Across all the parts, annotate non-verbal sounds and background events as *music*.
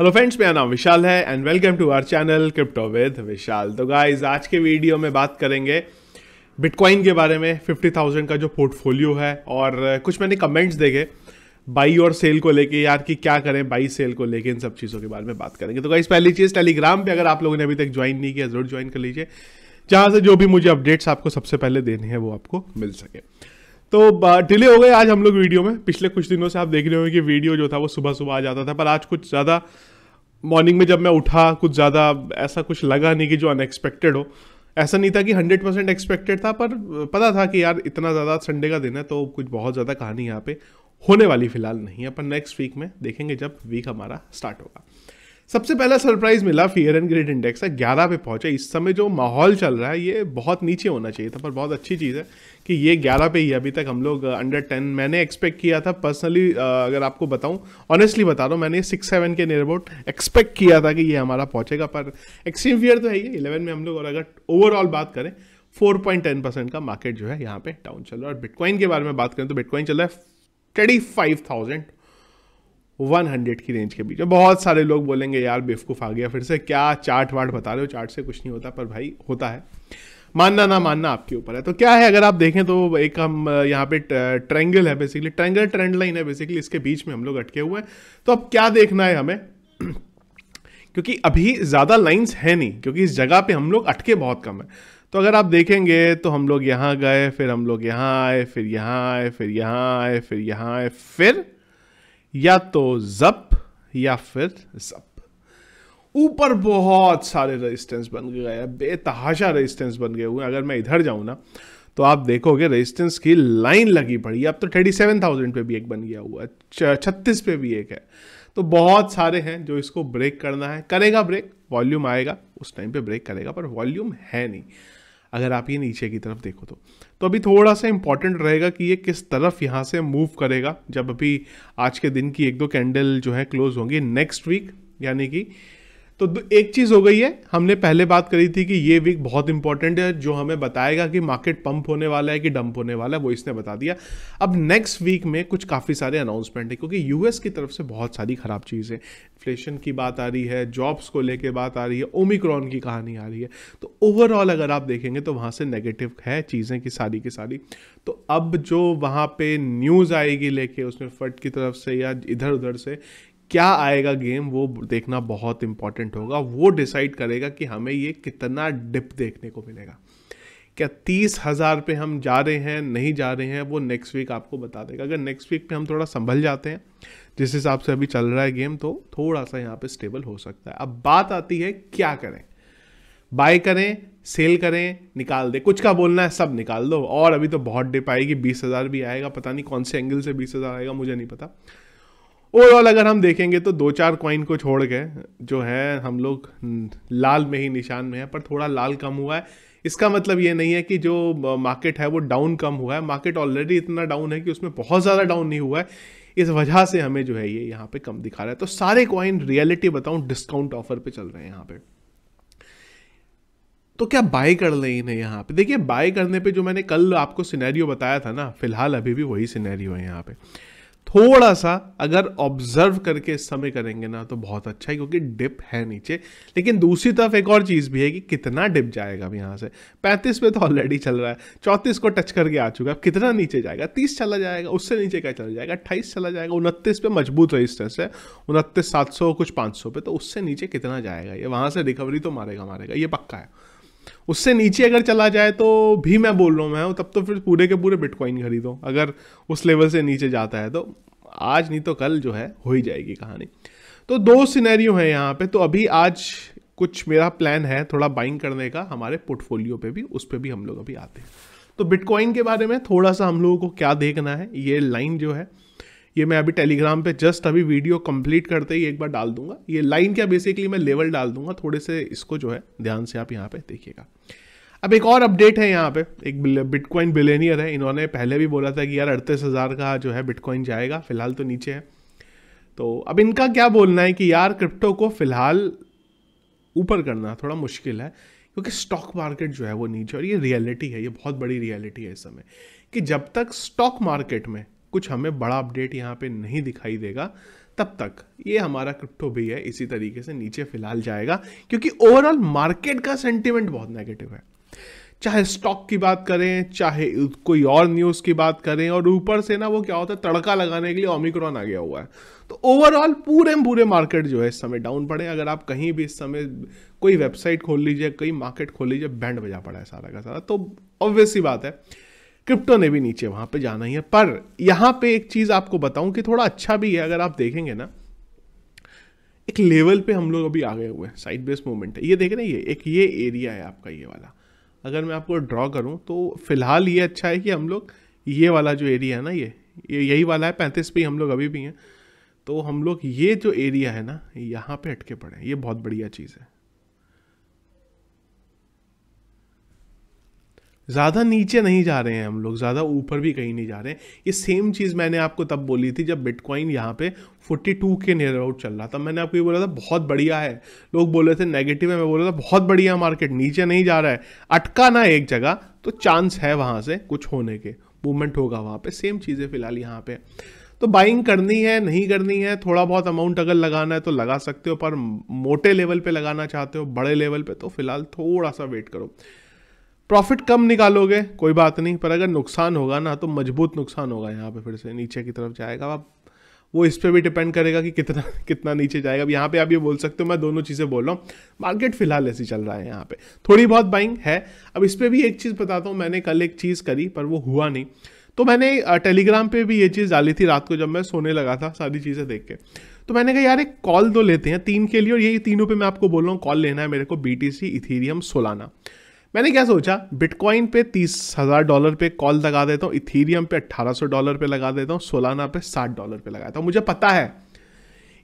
hello friends मेरा नाम विशाल है and welcome to our channel crypto with Vishal तो गाइस आज के वीडियो में बात करेंगे बिटकॉइन के बारे में 50,000 का जो पोर्टफोलियो है और कुछ मैंने कमेंट्स देखे बाई और सेल को लेके यार कि क्या करें बाई सेल को लेके इन सब चीज़ों के बारे में बात करेंगे तो गाइस पहली चीज़ टेलीग्राम पर अगर आप लोगों ने अभी तक ज्वाइन नहीं किया ज़रूर ज्वाइन कर लीजिए जहाँ से जो भी मुझे अपडेट्स आपको सबसे पहले देने हैं वो आपको मिल सके तो डिले हो गए आज हम लोग वीडियो में पिछले कुछ दिनों से आप देख रहे हो कि वीडियो जो था वो सुबह सुबह आ जाता था पर आज कुछ ज़्यादा मॉर्निंग में जब मैं उठा कुछ ज़्यादा ऐसा कुछ लगा नहीं कि जो अनएक्सपेक्टेड हो ऐसा नहीं था कि हंड्रेड परसेंट एक्सपेक्टेड था पर पता था कि यार इतना ज़्यादा संडे का दिन है तो कुछ बहुत ज़्यादा कहानी यहाँ पे होने वाली फ़िलहाल नहीं है पर नेक्स्ट वीक में देखेंगे जब वीक हमारा स्टार्ट होगा सबसे पहला सरप्राइज मिला फियर एंड ग्रेड इंडेक्स है ग्यारह पे पहुंचा इस समय जो माहौल चल रहा है ये बहुत नीचे होना चाहिए था पर बहुत अच्छी चीज़ है कि ये ग्यारह पे ही अभी तक हम लोग अंडर टेन मैंने एक्सपेक्ट किया था पर्सनली अगर आपको बताऊं ऑनेस्टली बता रहा हूँ मैंने सिक्स सेवन के नियर अबाउट एक्सपेक्ट किया था कि ये हमारा पहुंचेगा पर एक्सट्रीम फियर तो है ही इलेवन में हम लोग और अगर ओवरऑल बात करें टेन परसेंट का मार्केट जो है यहाँ पे डाउन चल रहा है और बिटकॉइन के बारे में बात करें तो बिटकॉइन चल रहा है थर्टी फाइव थाउजेंड 100 की रेंज के बीच में बहुत सारे लोग बोलेंगे यार बेवकूफ़ आ गया फिर से क्या चार्ट वार्ट बता रहे हो चार्ट से कुछ नहीं होता पर भाई होता है मानना ना मानना आपके ऊपर है तो क्या है अगर आप देखें तो एक हम यहाँ पे ट्रेंगल है बेसिकली ट्रेंगल ट्रेंड लाइन है बेसिकली इसके बीच में हम लोग अटके हुए हैं तो अब क्या देखना है हमें *clears throat* क्योंकि अभी ज़्यादा लाइंस है नहीं क्योंकि इस जगह पे हम लोग अटके बहुत कम है तो अगर आप देखेंगे तो हम लोग यहाँ गए फिर हम लोग यहाँ आए फिर यहाँ आए फिर यहाँ आए फिर यहाँ आए फिर या तो जप या फिर जप ऊपर बहुत सारे रेजिस्टेंस बन गए हैं बेतहाशा रेजिस्टेंस बन गए हुए अगर मैं इधर जाऊं ना तो आप देखोगे रेजिस्टेंस की लाइन लगी पड़ी अब तो थर्टी सेवन थाउजेंड पे भी एक बन गया हुआ है छत्तीस पे भी एक है तो बहुत सारे हैं जो इसको ब्रेक करना है करेगा ब्रेक वॉल्यूम आएगा उस टाइम पे ब्रेक करेगा पर वॉल्यूम है नहीं अगर आप ये नीचे की तरफ देखो तो तो अभी थोड़ा सा इंपॉर्टेंट रहेगा कि ये किस तरफ यहाँ से मूव करेगा जब अभी आज के दिन की एक दो कैंडल जो है क्लोज होंगी नेक्स्ट वीक यानी कि तो एक चीज़ हो गई है हमने पहले बात करी थी कि ये वीक बहुत इंपॉर्टेंट है जो हमें बताएगा कि मार्केट पंप होने वाला है कि डंप होने वाला है वो इसने बता दिया अब नेक्स्ट वीक में कुछ काफ़ी सारे अनाउंसमेंट है क्योंकि यूएस की तरफ से बहुत सारी ख़राब चीज़ें इन्फ्लेशन की बात आ रही है जॉब्स को लेकर बात आ रही है ओमिक्रॉन की कहानी आ रही है तो ओवरऑल अगर आप देखेंगे तो वहाँ से नेगेटिव है चीज़ें की सारी की सारी तो अब जो वहाँ पे न्यूज़ आएगी लेके उसमें फट की तरफ से या इधर उधर से क्या आएगा गेम वो देखना बहुत इंपॉर्टेंट होगा वो डिसाइड करेगा कि हमें ये कितना डिप देखने को मिलेगा क्या तीस हज़ार पे हम जा रहे हैं नहीं जा रहे हैं वो नेक्स्ट वीक आपको बता देगा अगर नेक्स्ट वीक पे हम थोड़ा संभल जाते हैं जिस हिसाब से अभी चल रहा है गेम तो थोड़ा सा यहाँ पे स्टेबल हो सकता है अब बात आती है क्या करें बाय करें सेल करें निकाल दें कुछ का बोलना है सब निकाल दो और अभी तो बहुत डिप आएगी बीस हज़ार भी आएगा पता नहीं कौन से एंगल से बीस हज़ार आएगा मुझे नहीं पता ओवरऑल अगर हम देखेंगे तो दो चार कॉइन को छोड़ के जो है हम लोग लाल में ही निशान में है पर थोड़ा लाल कम हुआ है इसका मतलब ये नहीं है कि जो मार्केट है वो डाउन कम हुआ है मार्केट ऑलरेडी इतना डाउन है कि उसमें बहुत ज़्यादा डाउन नहीं हुआ है इस वजह से हमें जो है ये यहाँ पे कम दिखा रहा है तो सारे कॉइन रियलिटी बताऊँ डिस्काउंट ऑफर पे चल रहे हैं यहाँ पे तो क्या बाय कर लें इन्हें यहाँ पे देखिए बाय करने पे जो मैंने कल आपको सिनेरियो बताया था ना फिलहाल अभी भी वही सिनेरियो है यहाँ पे थोड़ा सा अगर ऑब्जर्व करके इस समय करेंगे ना तो बहुत अच्छा है क्योंकि डिप है नीचे लेकिन दूसरी तरफ एक और चीज़ भी है कि कितना डिप जाएगा अब यहाँ से पैंतीस पे तो ऑलरेडी चल रहा है चौंतीस को टच करके आ चुका है अब कितना नीचे जाएगा तीस चला जाएगा उससे नीचे क्या चला जाएगा अट्ठाईस चला जाएगा उनतीस पे मजबूत रजिस्टेंस है उनतीस सात सौ कुछ पाँच सौ पे तो उससे नीचे कितना जाएगा ये वहाँ से रिकवरी तो मारेगा मारेगा ये पक्का है उससे नीचे अगर चला जाए तो भी मैं बोल रहा हूँ मैं तब तो फिर पूरे के पूरे बिटकॉइन खरीदो अगर उस लेवल से नीचे जाता है तो आज नहीं तो कल जो है हो ही जाएगी कहानी तो दो सिनेरियो हैं यहाँ पे तो अभी आज कुछ मेरा प्लान है थोड़ा बाइंग करने का हमारे पोर्टफोलियो पे भी उस पर भी हम लोग अभी आते हैं तो बिटकॉइन के बारे में थोड़ा सा हम लोगों को क्या देखना है ये लाइन जो है ये मैं अभी टेलीग्राम पे जस्ट अभी वीडियो कंप्लीट करते ही एक बार डाल दूंगा ये लाइन क्या बेसिकली मैं लेवल डाल दूंगा थोड़े से इसको जो है ध्यान से आप यहाँ पे देखिएगा अब एक और अपडेट है यहाँ पे एक बिटकॉइन बिलेनियर है इन्होंने पहले भी बोला था कि यार अड़तीस हज़ार का जो है बिटकॉइन जाएगा फिलहाल तो नीचे है तो अब इनका क्या बोलना है कि यार क्रिप्टो को फिलहाल ऊपर करना थोड़ा मुश्किल है क्योंकि स्टॉक मार्केट जो है वो नीचे और ये रियलिटी है ये बहुत बड़ी रियलिटी है इस समय कि जब तक स्टॉक मार्केट में कुछ हमें बड़ा अपडेट यहाँ पे नहीं दिखाई देगा तब तक ये हमारा क्रिप्टो भी है इसी तरीके से नीचे फिलहाल जाएगा क्योंकि ओवरऑल मार्केट का सेंटिमेंट बहुत नेगेटिव है चाहे स्टॉक की बात करें चाहे कोई और न्यूज़ की बात करें और ऊपर से ना वो क्या होता है तड़का लगाने के लिए ओमिक्रॉन आ गया हुआ है तो ओवरऑल पूरे पूरे मार्केट जो है इस समय डाउन पड़े अगर आप कहीं भी इस समय कोई वेबसाइट खोल लीजिए कोई मार्केट खोल लीजिए बैंड बजा पड़ा है सारा का सारा तो ऑब्वियस ही बात है क्रिप्टो ने भी नीचे वहाँ पे जाना ही है पर यहाँ पे एक चीज़ आपको बताऊं कि थोड़ा अच्छा भी है अगर आप देखेंगे ना एक लेवल पे हम लोग अभी आ गए हुए हैं साइड बेस मूवमेंट है ये देख रहे हैं ये एक ये एरिया है आपका ये वाला अगर मैं आपको ड्रॉ करूँ तो फिलहाल ये अच्छा है कि हम लोग ये वाला जो एरिया है ना ये ये यही वाला है पैंतीस पे हम लोग अभी भी हैं तो हम लोग ये जो एरिया है ना यहाँ पे अटके पड़े हैं ये बहुत बढ़िया चीज़ है ज़्यादा नीचे नहीं जा रहे हैं हम लोग ज़्यादा ऊपर भी कहीं नहीं जा रहे हैं ये सेम चीज़ मैंने आपको तब बोली थी जब बिटकॉइन यहाँ पे 42 के नियर अबाउट चल रहा था मैंने आपको ये बोला था बहुत बढ़िया है लोग बोल रहे थे नेगेटिव है मैं बोल रहा था बहुत बढ़िया मार्केट नीचे नहीं जा रहा है अटका ना एक जगह तो चांस है वहाँ से कुछ होने के मूवमेंट होगा वहाँ पर सेम चीज़ें फिलहाल यहाँ पर तो बाइंग करनी है नहीं करनी है थोड़ा बहुत अमाउंट अगर लगाना है तो लगा सकते हो पर मोटे लेवल पे लगाना चाहते हो बड़े लेवल पे तो फिलहाल थोड़ा सा वेट करो प्रॉफिट कम निकालोगे कोई बात नहीं पर अगर नुकसान होगा ना तो मजबूत नुकसान होगा यहाँ पे फिर से नीचे की तरफ जाएगा आप वो इस पर भी डिपेंड करेगा कि कितना कितना नीचे जाएगा अब यहाँ पे आप ये बोल सकते हो मैं दोनों चीज़ें बोल रहा हूँ मार्केट फिलहाल ऐसी चल रहा है यहाँ पे थोड़ी बहुत बाइंग है अब इस पर भी एक चीज़ बताता हूँ मैंने कल एक चीज़ करी पर वो हुआ नहीं तो मैंने टेलीग्राम पे भी ये चीज़ डाली थी रात को जब मैं सोने लगा था सारी चीज़ें देख के तो मैंने कहा यार एक कॉल दो तो लेते हैं तीन के लिए और यही तीनों पे मैं आपको बोल रहा हूँ कॉल लेना है मेरे को B T C Ethereum Solana मैंने क्या सोचा बिटकॉइन पे तीस हज़ार डॉलर पे कॉल लगा देता हूँ इथीरियम पे अट्ठारह सौ डॉलर पे लगा देता हूँ सोलाना पे साठ डॉलर पे लगाता हूँ मुझे पता है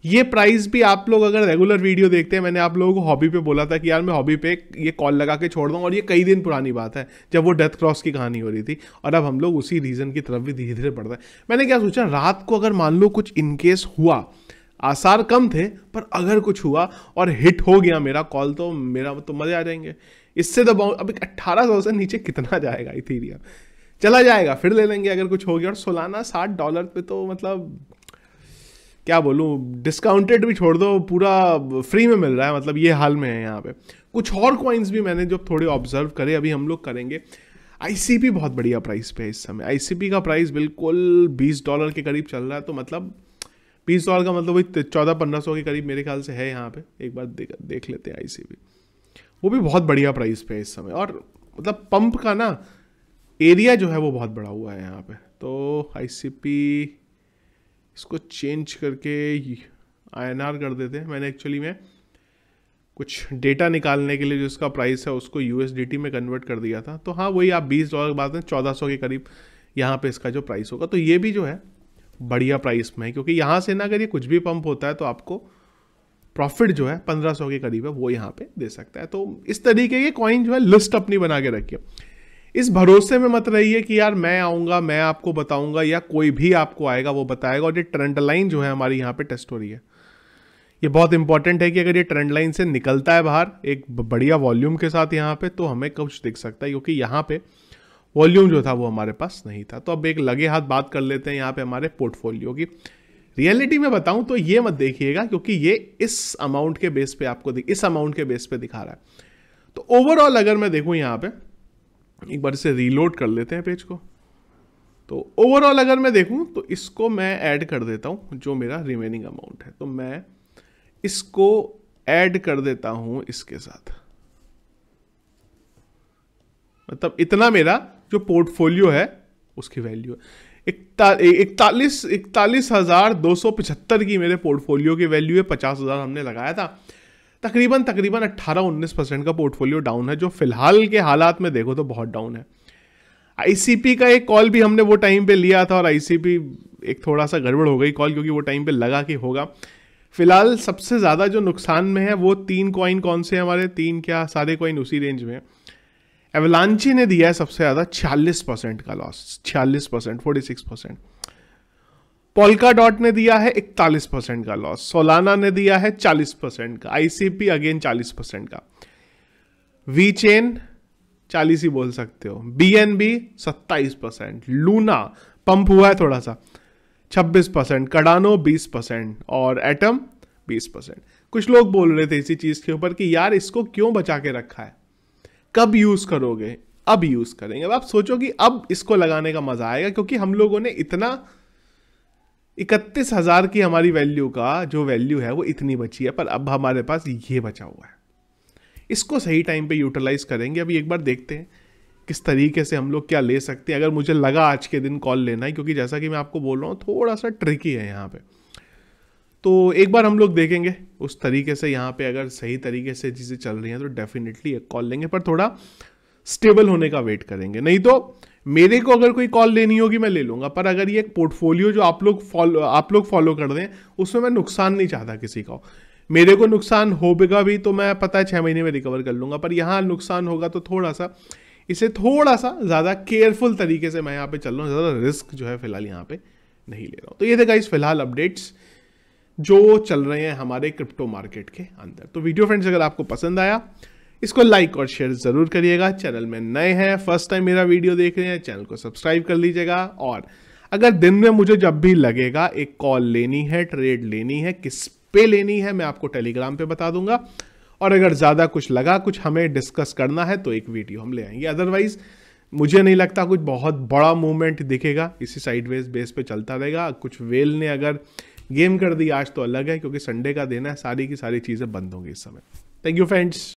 ये प्राइस भी आप लोग अगर रेगुलर वीडियो देखते हैं मैंने आप लोगों को हॉबी पे बोला था कि यार मैं हॉबी पे ये कॉल लगा के छोड़ दूँ और ये कई दिन पुरानी बात है जब वो डेथ क्रॉस की कहानी हो रही थी और अब हम लोग उसी रीज़न की तरफ भी धीरे धीरे बढ़ रहे हैं मैंने क्या सोचा रात को अगर मान लो कुछ इनकेस हुआ आसार कम थे पर अगर कुछ हुआ और हिट हो गया मेरा कॉल तो मेरा तो मज़े आ जाएंगे इससे तो अब अट्ठारह सौ से नीचे कितना जाएगा इथीरियम चला जाएगा फिर ले लेंगे अगर कुछ हो गया और सोलाना साठ डॉलर पे तो मतलब क्या बोलूँ डिस्काउंटेड भी छोड़ दो पूरा फ्री में मिल रहा है मतलब ये हाल में है यहाँ पे कुछ और कॉइन्स भी मैंने जो थोड़े ऑब्जर्व करे अभी हम लोग करेंगे आई बहुत बढ़िया प्राइस पे है इस समय आई का प्राइस बिल्कुल बीस डॉलर के करीब चल रहा है तो मतलब बीस डॉलर का मतलब वही चौदह पंद्रह सौ के करीब मेरे ख्याल से है यहाँ पे एक बार देख, देख लेते हैं आई वो भी बहुत बढ़िया प्राइस पे है इस समय और मतलब पंप का ना एरिया जो है वो बहुत बड़ा हुआ है यहाँ पे तो आई इसको चेंज करके आई कर देते हैं मैंने एक्चुअली में कुछ डेटा निकालने के लिए जो इसका प्राइस है उसको यू में कन्वर्ट कर दिया था तो हाँ वही आप बीस डॉलर की बात है चौदह के करीब यहाँ पे इसका जो प्राइस होगा तो ये भी जो है बढ़िया प्राइस में है क्योंकि यहाँ से ना अगर ये कुछ भी पंप होता है तो आपको प्रॉफिट जो है 1500 के करीब है वो यहाँ पे दे सकता है तो इस तरीके के कॉइन जो है लिस्ट अपनी बना के रखिए इस भरोसे में मत रहिए कि यार मैं आऊँगा मैं आपको बताऊँगा या कोई भी आपको आएगा वो बताएगा और ये ट्रेंड लाइन जो है हमारी यहाँ पे टेस्ट हो रही है ये बहुत इंपॉर्टेंट है कि अगर ये ट्रेंड लाइन से निकलता है बाहर एक बढ़िया वॉल्यूम के साथ यहाँ पे तो हमें कुछ दिख सकता है क्योंकि यहाँ पे वॉल्यूम जो था वो हमारे पास नहीं था तो अब एक लगे हाथ बात कर लेते हैं यहाँ पे हमारे पोर्टफोलियो की रियलिटी में बताऊं तो ये मत देखिएगा क्योंकि ये इस अमाउंट के बेस पे आपको इस अमाउंट के बेस पे दिखा रहा है तो ओवरऑल अगर मैं देखूं यहां पे एक बार इसे रीलोड कर लेते हैं पेज को तो ओवरऑल अगर मैं देखूं तो इसको मैं ऐड कर देता हूं जो मेरा रिमेनिंग अमाउंट है तो मैं इसको ऐड कर देता हूं इसके साथ मतलब इतना मेरा जो पोर्टफोलियो है उसकी वैल्यू है इकतालीस इकतालीस हज़ार दो सौ पचहत्तर की मेरे पोर्टफोलियो की वैल्यू है पचास हज़ार हमने लगाया था तकरीबन तकरीबन अट्ठारह उन्नीस परसेंट का पोर्टफोलियो डाउन है जो फ़िलहाल के हालात में देखो तो बहुत डाउन है आई का एक कॉल भी हमने वो टाइम पे लिया था और आई एक थोड़ा सा गड़बड़ हो गई कॉल क्योंकि वो टाइम पे लगा कि होगा फिलहाल सबसे ज़्यादा जो नुकसान में है वो तीन कॉइन कौन से हमारे तीन क्या सारे कॉइन उसी रेंज में है एवलांची ने दिया है सबसे ज़्यादा 46 परसेंट का loss 46 percent forty six percent Polkadot ने दिया है 41 परसेंट का लॉस सोलाना ने दिया है 40 परसेंट का आईसीपी अगेन 40 परसेंट का वी चेन चालीस ही बोल सकते हो बी एन बी सत्ताईस परसेंट लूना पंप हुआ है थोड़ा सा 26 परसेंट कडानो 20 परसेंट और एटम 20 परसेंट कुछ लोग बोल रहे थे इसी चीज़ के ऊपर कि यार इसको क्यों बचा के रखा है कब यूज़ करोगे अब यूज़ करेंगे अब आप सोचो कि अब इसको लगाने का मज़ा आएगा क्योंकि हम लोगों ने इतना इकतीस हज़ार की हमारी वैल्यू का जो वैल्यू है वो इतनी बची है पर अब हमारे पास ये बचा हुआ है इसको सही टाइम पे यूटिलाइज़ करेंगे अभी एक बार देखते हैं किस तरीके से हम लोग क्या ले सकते हैं अगर मुझे लगा आज के दिन कॉल लेना है क्योंकि जैसा कि मैं आपको बोल रहा हूँ थोड़ा सा ट्रिकी है यहाँ पर तो एक बार हम लोग देखेंगे उस तरीके से यहाँ पे अगर सही तरीके से चीज़ें चल रही हैं तो डेफिनेटली एक कॉल लेंगे पर थोड़ा स्टेबल होने का वेट करेंगे नहीं तो मेरे को अगर कोई कॉल लेनी होगी मैं ले लूँगा पर अगर ये एक पोर्टफोलियो जो आप लोग फॉलो आप लोग फॉलो कर दें उसमें मैं नुकसान नहीं चाहता किसी का मेरे को नुकसान होगा भी तो मैं पता है छः महीने में रिकवर कर लूँगा पर यहाँ नुकसान होगा तो थोड़ा सा इसे थोड़ा सा ज़्यादा केयरफुल तरीके से मैं यहाँ पे चल रहा हूँ ज़्यादा रिस्क जो है फिलहाल यहाँ पे नहीं ले रहा हूँ तो ये थे इस फिलहाल अपडेट्स जो चल रहे हैं हमारे क्रिप्टो मार्केट के अंदर तो वीडियो फ्रेंड्स अगर आपको पसंद आया इसको लाइक और शेयर ज़रूर करिएगा चैनल में नए हैं फर्स्ट टाइम मेरा वीडियो देख रहे हैं चैनल को सब्सक्राइब कर लीजिएगा और अगर दिन में मुझे जब भी लगेगा एक कॉल लेनी है ट्रेड लेनी है किस पे लेनी है मैं आपको टेलीग्राम पे बता दूंगा और अगर ज़्यादा कुछ लगा कुछ हमें डिस्कस करना है तो एक वीडियो हम ले आएंगे अदरवाइज़ मुझे नहीं लगता कुछ बहुत बड़ा मूवमेंट दिखेगा इसी साइडवेज बेस पे चलता रहेगा कुछ वेल ने अगर गेम कर दी आज तो अलग है क्योंकि संडे का दिन है सारी की सारी चीज़ें बंद होंगी इस समय थैंक यू फ्रेंड्स